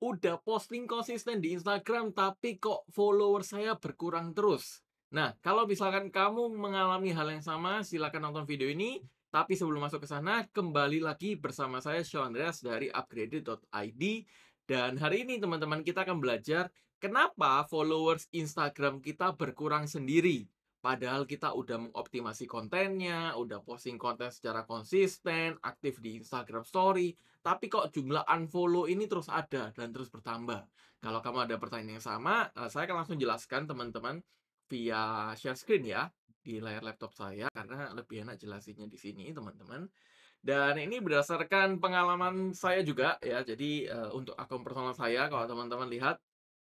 udah posting konsisten di Instagram tapi kok follower saya berkurang terus. Nah, kalau misalkan kamu mengalami hal yang sama, silahkan nonton video ini. Tapi sebelum masuk ke sana, kembali lagi bersama saya Sean Andreas dari upgraded.id dan hari ini teman-teman kita akan belajar kenapa followers Instagram kita berkurang sendiri. Padahal kita udah mengoptimasi kontennya, udah posting konten secara konsisten, aktif di Instagram Story, tapi kok jumlah unfollow ini terus ada dan terus bertambah. Kalau kamu ada pertanyaan yang sama, eh, saya akan langsung jelaskan teman-teman via share screen ya di layar laptop saya karena lebih enak jelasinnya di sini teman-teman. Dan ini berdasarkan pengalaman saya juga ya. Jadi eh, untuk akun personal saya kalau teman-teman lihat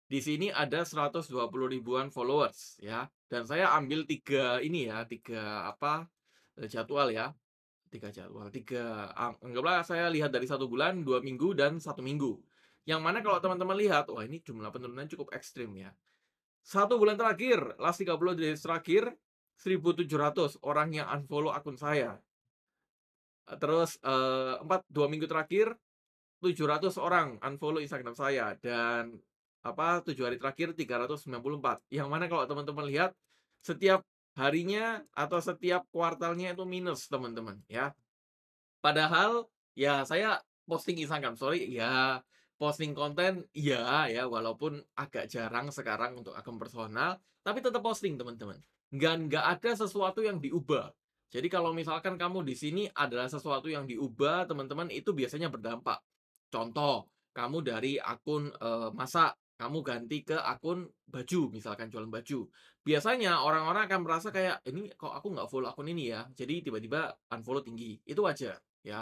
di sini ada 120 ribuan followers ya dan saya ambil tiga ini ya tiga apa e, jadwal ya tiga jadwal tiga anggaplah saya lihat dari satu bulan dua minggu dan satu minggu yang mana kalau teman-teman lihat wah ini jumlah penurunan cukup ekstrim ya satu bulan terakhir last 30 days terakhir 1700 orang yang unfollow akun saya e, terus e, empat dua minggu terakhir 700 orang unfollow Instagram saya dan apa tujuh hari terakhir 394 yang mana kalau teman-teman lihat setiap harinya atau setiap kuartalnya itu minus teman-teman ya padahal ya saya posting Instagram sorry ya posting konten ya ya walaupun agak jarang sekarang untuk akun personal tapi tetap posting teman-teman nggak nggak ada sesuatu yang diubah jadi kalau misalkan kamu di sini adalah sesuatu yang diubah teman-teman itu biasanya berdampak contoh kamu dari akun e, masak kamu ganti ke akun baju misalkan jualan baju biasanya orang-orang akan merasa kayak ini kok aku nggak follow akun ini ya jadi tiba-tiba unfollow tinggi itu wajar ya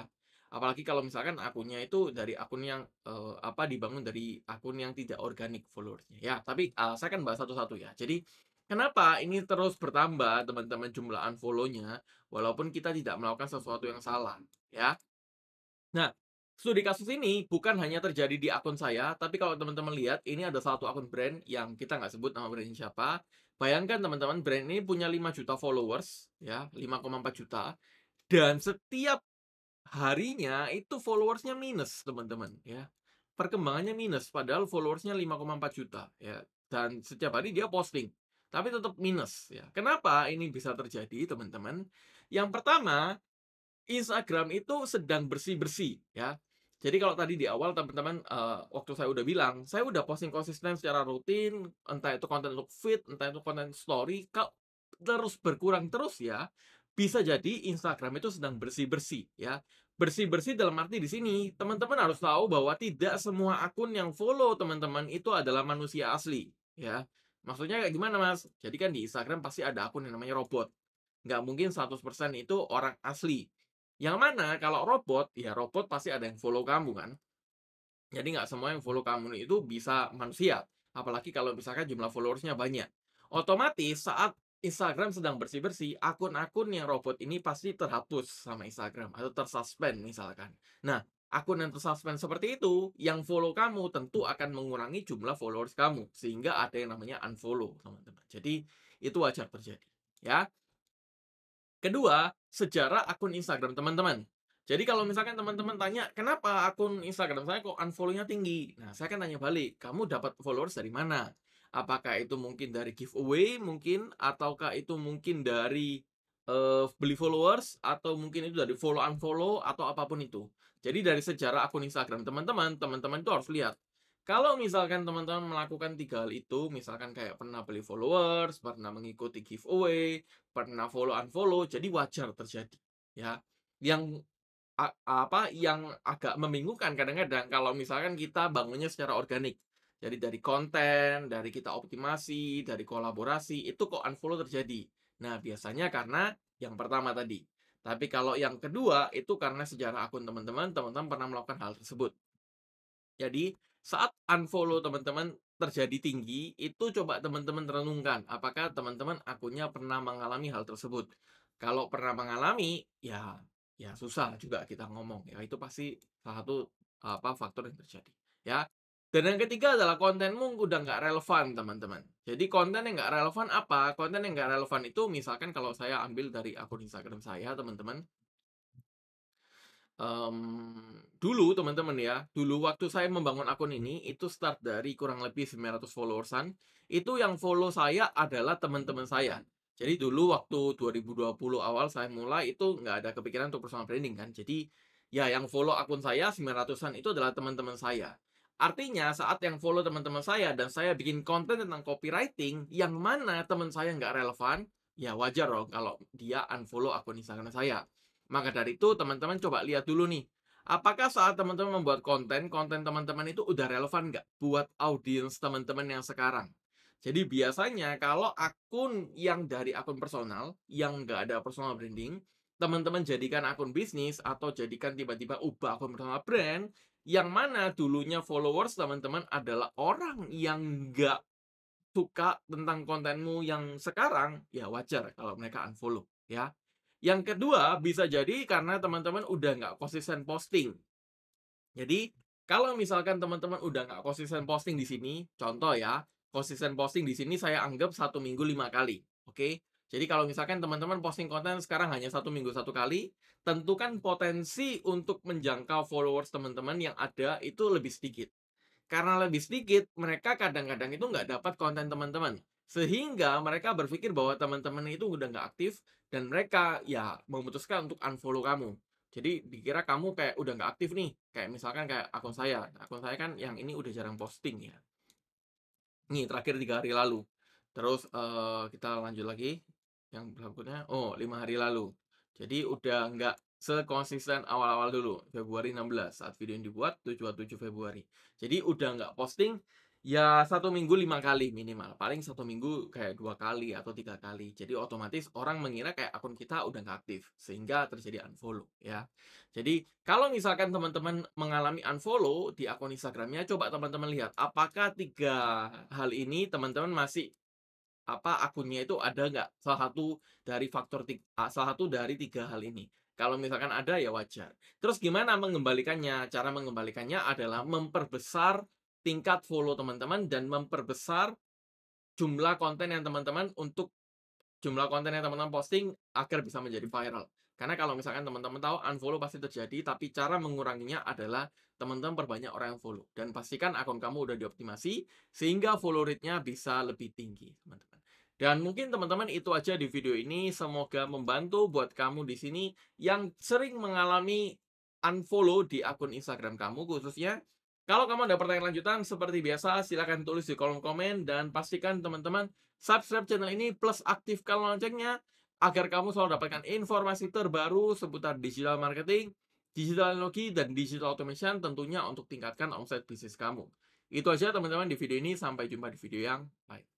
apalagi kalau misalkan akunnya itu dari akun yang uh, apa dibangun dari akun yang tidak organik followernya ya tapi uh, saya akan bahas satu-satu ya jadi Kenapa ini terus bertambah teman-teman jumlah unfollow walaupun kita tidak melakukan sesuatu yang salah ya. Nah, Studi kasus ini bukan hanya terjadi di akun saya, tapi kalau teman-teman lihat, ini ada satu akun brand yang kita nggak sebut nama brandnya siapa. Bayangkan teman-teman, brand ini punya 5 juta followers, ya 5,4 juta. Dan setiap harinya itu followersnya minus, teman-teman. ya Perkembangannya minus, padahal followersnya 5,4 juta. ya Dan setiap hari dia posting, tapi tetap minus. ya Kenapa ini bisa terjadi, teman-teman? Yang pertama, Instagram itu sedang bersih-bersih ya. Jadi kalau tadi di awal teman-teman uh, waktu saya udah bilang, saya udah posting konsisten secara rutin, entah itu konten untuk feed, entah itu konten story, kalau terus berkurang terus ya, bisa jadi Instagram itu sedang bersih-bersih ya. Bersih-bersih dalam arti di sini, teman-teman harus tahu bahwa tidak semua akun yang follow teman-teman itu adalah manusia asli ya. Maksudnya kayak gimana mas? Jadi kan di Instagram pasti ada akun yang namanya robot. Nggak mungkin 100% itu orang asli. Yang mana kalau robot, ya robot pasti ada yang follow kamu kan. Jadi nggak semua yang follow kamu itu bisa manusia. Apalagi kalau misalkan jumlah followersnya banyak. Otomatis saat Instagram sedang bersih-bersih, akun-akun yang robot ini pasti terhapus sama Instagram atau tersuspend misalkan. Nah, akun yang tersuspend seperti itu, yang follow kamu tentu akan mengurangi jumlah followers kamu. Sehingga ada yang namanya unfollow, teman-teman. Jadi, itu wajar terjadi. Ya, Kedua, sejarah akun Instagram teman-teman. Jadi kalau misalkan teman-teman tanya, kenapa akun Instagram saya kok unfollow-nya tinggi? Nah, saya akan tanya balik, kamu dapat followers dari mana? Apakah itu mungkin dari giveaway mungkin? Ataukah itu mungkin dari uh, beli followers? Atau mungkin itu dari follow-unfollow atau apapun itu? Jadi dari sejarah akun Instagram teman-teman, teman-teman itu harus lihat kalau misalkan teman-teman melakukan tiga hal itu, misalkan kayak pernah beli followers, pernah mengikuti giveaway, pernah follow unfollow, jadi wajar terjadi, ya. Yang a, apa yang agak membingungkan kadang-kadang kalau misalkan kita bangunnya secara organik. Jadi dari konten, dari kita optimasi, dari kolaborasi, itu kok unfollow terjadi. Nah, biasanya karena yang pertama tadi. Tapi kalau yang kedua itu karena sejarah akun teman-teman, teman-teman pernah melakukan hal tersebut. Jadi, saat unfollow teman-teman terjadi tinggi, itu coba teman-teman renungkan apakah teman-teman akunnya pernah mengalami hal tersebut. Kalau pernah mengalami, ya ya susah juga kita ngomong ya itu pasti salah satu apa faktor yang terjadi ya dan yang ketiga adalah kontenmu udah nggak relevan teman-teman jadi konten yang nggak relevan apa konten yang nggak relevan itu misalkan kalau saya ambil dari akun Instagram saya teman-teman um, dulu teman-teman ya, dulu waktu saya membangun akun ini itu start dari kurang lebih 900 followersan. Itu yang follow saya adalah teman-teman saya. Jadi dulu waktu 2020 awal saya mulai itu nggak ada kepikiran untuk personal branding kan. Jadi ya yang follow akun saya 900-an itu adalah teman-teman saya. Artinya saat yang follow teman-teman saya dan saya bikin konten tentang copywriting yang mana teman saya nggak relevan, ya wajar loh kalau dia unfollow akun Instagram saya. Maka dari itu teman-teman coba lihat dulu nih, apakah saat teman-teman membuat konten, konten teman-teman itu udah relevan nggak buat audiens teman-teman yang sekarang? Jadi biasanya kalau akun yang dari akun personal, yang nggak ada personal branding, teman-teman jadikan akun bisnis atau jadikan tiba-tiba ubah akun personal brand, yang mana dulunya followers teman-teman adalah orang yang nggak suka tentang kontenmu yang sekarang, ya wajar kalau mereka unfollow ya. Yang kedua, bisa jadi karena teman-teman udah nggak konsisten posting. Jadi, kalau misalkan teman-teman udah nggak konsisten posting di sini, contoh ya, konsisten posting di sini saya anggap satu minggu lima kali, oke? Okay? Jadi kalau misalkan teman-teman posting konten sekarang hanya satu minggu satu kali, tentukan potensi untuk menjangkau followers teman-teman yang ada itu lebih sedikit. Karena lebih sedikit, mereka kadang-kadang itu nggak dapat konten teman-teman. Sehingga mereka berpikir bahwa teman-teman itu udah nggak aktif dan mereka ya memutuskan untuk unfollow kamu. Jadi dikira kamu kayak udah nggak aktif nih, kayak misalkan kayak akun saya. Akun saya kan yang ini udah jarang posting ya. Nih terakhir tiga hari lalu. Terus uh, kita lanjut lagi yang berikutnya oh lima hari lalu jadi udah nggak sekonsisten awal-awal dulu Februari 16 saat video yang dibuat 27 tujuh Februari jadi udah nggak posting Ya satu minggu lima kali minimal, paling satu minggu kayak dua kali atau tiga kali. Jadi otomatis orang mengira kayak akun kita udah nggak aktif, sehingga terjadi unfollow ya. Jadi kalau misalkan teman-teman mengalami unfollow di akun Instagramnya, coba teman-teman lihat apakah tiga hal ini teman-teman masih apa akunnya itu ada nggak salah satu dari faktor tiga, salah satu dari tiga hal ini. Kalau misalkan ada ya wajar. Terus gimana mengembalikannya? Cara mengembalikannya adalah memperbesar tingkat follow teman-teman dan memperbesar jumlah konten yang teman-teman untuk jumlah konten yang teman-teman posting agar bisa menjadi viral. Karena kalau misalkan teman-teman tahu unfollow pasti terjadi, tapi cara menguranginya adalah teman-teman perbanyak orang yang follow dan pastikan akun kamu udah dioptimasi sehingga follow rate-nya bisa lebih tinggi, teman-teman. Dan mungkin teman-teman itu aja di video ini. Semoga membantu buat kamu di sini yang sering mengalami unfollow di akun Instagram kamu khususnya kalau kamu ada pertanyaan lanjutan, seperti biasa silahkan tulis di kolom komen dan pastikan teman-teman subscribe channel ini plus aktifkan loncengnya agar kamu selalu dapatkan informasi terbaru seputar digital marketing, digital teknologi, dan digital automation tentunya untuk tingkatkan omset bisnis kamu. Itu aja teman-teman di video ini, sampai jumpa di video yang lain.